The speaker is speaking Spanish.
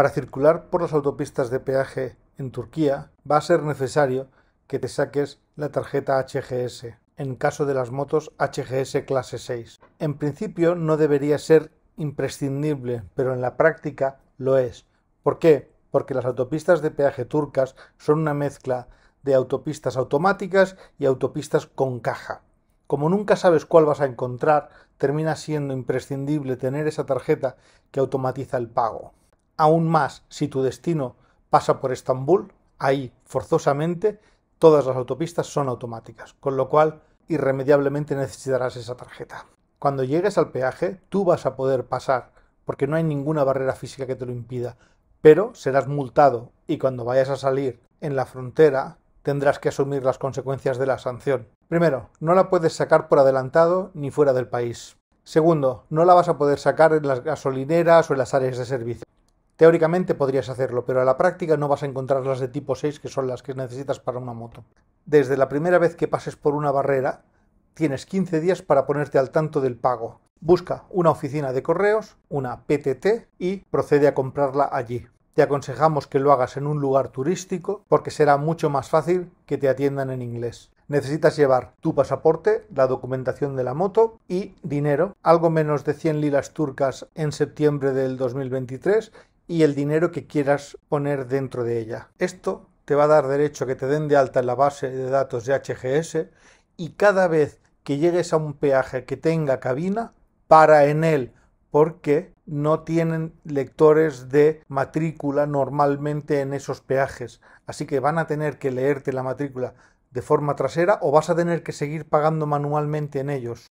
Para circular por las autopistas de peaje en Turquía va a ser necesario que te saques la tarjeta HGS, en caso de las motos HGS clase 6. En principio no debería ser imprescindible, pero en la práctica lo es. ¿Por qué? Porque las autopistas de peaje turcas son una mezcla de autopistas automáticas y autopistas con caja. Como nunca sabes cuál vas a encontrar, termina siendo imprescindible tener esa tarjeta que automatiza el pago aún más si tu destino pasa por Estambul, ahí forzosamente todas las autopistas son automáticas, con lo cual irremediablemente necesitarás esa tarjeta. Cuando llegues al peaje, tú vas a poder pasar, porque no hay ninguna barrera física que te lo impida, pero serás multado y cuando vayas a salir en la frontera tendrás que asumir las consecuencias de la sanción. Primero, no la puedes sacar por adelantado ni fuera del país. Segundo, no la vas a poder sacar en las gasolineras o en las áreas de servicio. Teóricamente podrías hacerlo, pero a la práctica no vas a encontrar las de tipo 6 que son las que necesitas para una moto. Desde la primera vez que pases por una barrera, tienes 15 días para ponerte al tanto del pago. Busca una oficina de correos, una PTT, y procede a comprarla allí. Te aconsejamos que lo hagas en un lugar turístico porque será mucho más fácil que te atiendan en inglés. Necesitas llevar tu pasaporte, la documentación de la moto y dinero, algo menos de 100 lilas turcas en septiembre del 2023 y el dinero que quieras poner dentro de ella. Esto te va a dar derecho a que te den de alta en la base de datos de HGS y cada vez que llegues a un peaje que tenga cabina, para en él porque no tienen lectores de matrícula normalmente en esos peajes. Así que van a tener que leerte la matrícula de forma trasera o vas a tener que seguir pagando manualmente en ellos.